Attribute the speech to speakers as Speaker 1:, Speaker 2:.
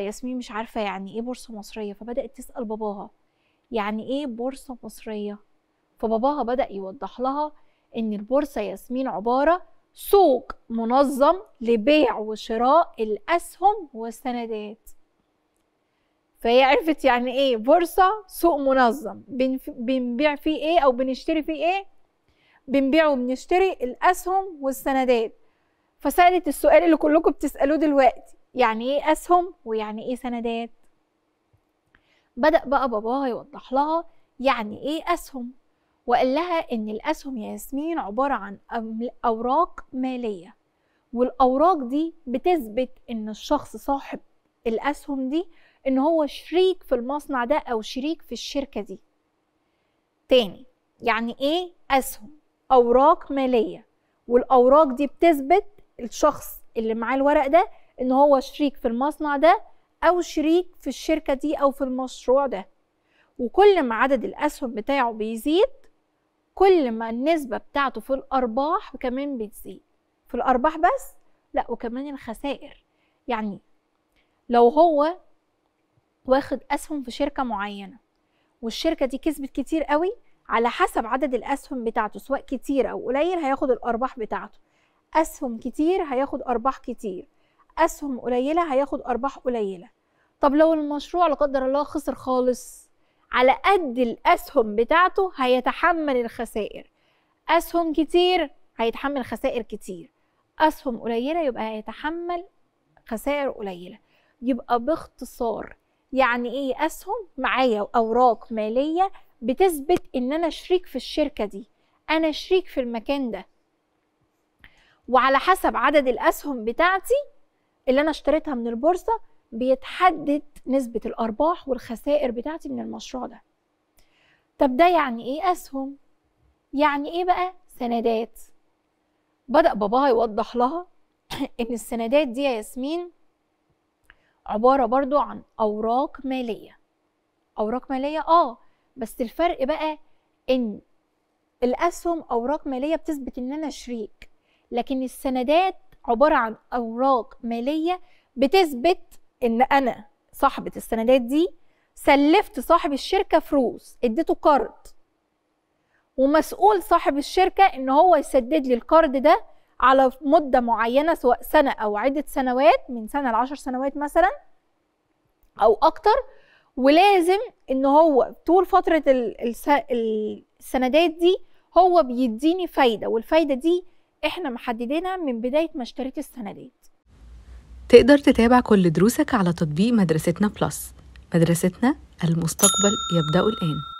Speaker 1: ياسمين مش عارفة يعني ايه بورصة مصرية فبدأت تسأل باباها يعني ايه بورصة مصرية فباباها بدأ يوضح لها ان البورصة ياسمين عبارة سوق منظم لبيع وشراء الأسهم والسندات فهي عرفت يعني ايه بورصة سوق منظم بنبيع فيه ايه او بنشتري فيه ايه بنبيع وبنشتري الأسهم والسندات فسألت السؤال اللي كلكم بتسألوه دلوقتي يعني ايه اسهم ويعني ايه سندات بدأ بقى باباها يوضح لها يعني ايه اسهم وقال لها ان الاسهم يا ياسمين عبارة عن اوراق مالية والاوراق دي بتثبت ان الشخص صاحب الاسهم دي ان هو شريك في المصنع ده او شريك في الشركة دي تاني يعني ايه اسهم اوراق مالية والاوراق دي بتثبت الشخص اللي معاه الورق ده ان هو شريك في المصنع ده او شريك في الشركه دي او في المشروع ده وكل ما عدد الاسهم بتاعه بيزيد كل ما النسبه بتاعته في الارباح كمان بتزيد في الارباح بس لا وكمان الخسائر يعني لو هو واخد اسهم في شركه معينه والشركه دي كسبت كتير قوي على حسب عدد الاسهم بتاعته سواء كتير او قليل هياخد الارباح بتاعته اسهم كتير هياخد ارباح كتير اسهم قليله هياخد ارباح قليله طب لو المشروع لا قدر الله خسر خالص على قد الاسهم بتاعته هيتحمل الخسائر اسهم كتير هيتحمل خسائر كتير اسهم قليله يبقى هيتحمل خسائر قليله يبقى باختصار يعني ايه اسهم معايا اوراق ماليه بتثبت ان انا شريك في الشركه دي انا شريك في المكان ده وعلى حسب عدد الاسهم بتاعتي اللي انا اشتريتها من البورصه بيتحدد نسبه الارباح والخسائر بتاعتي من المشروع ده طب ده يعني ايه اسهم يعني ايه بقى سندات بدا باباها يوضح لها ان السندات دي يا ياسمين عباره برضو عن اوراق ماليه اوراق ماليه اه بس الفرق بقى ان الاسهم اوراق ماليه بتثبت ان انا شريك لكن السندات عباره عن اوراق ماليه بتثبت ان انا صاحبه السندات دي سلفت صاحب الشركه فلوس اديته قرض ومسؤول صاحب الشركه ان هو يسدد لي القرض ده على مده معينه سواء سنه او عده سنوات من سنه لعشر سنوات مثلا او اكتر ولازم ان هو طول فتره السندات دي هو بيديني فايده والفايده دي احنا محددينها من بدايه ما اشتريت السندات تقدر تتابع كل دروسك على تطبيق مدرستنا بلس مدرستنا المستقبل يبدا الان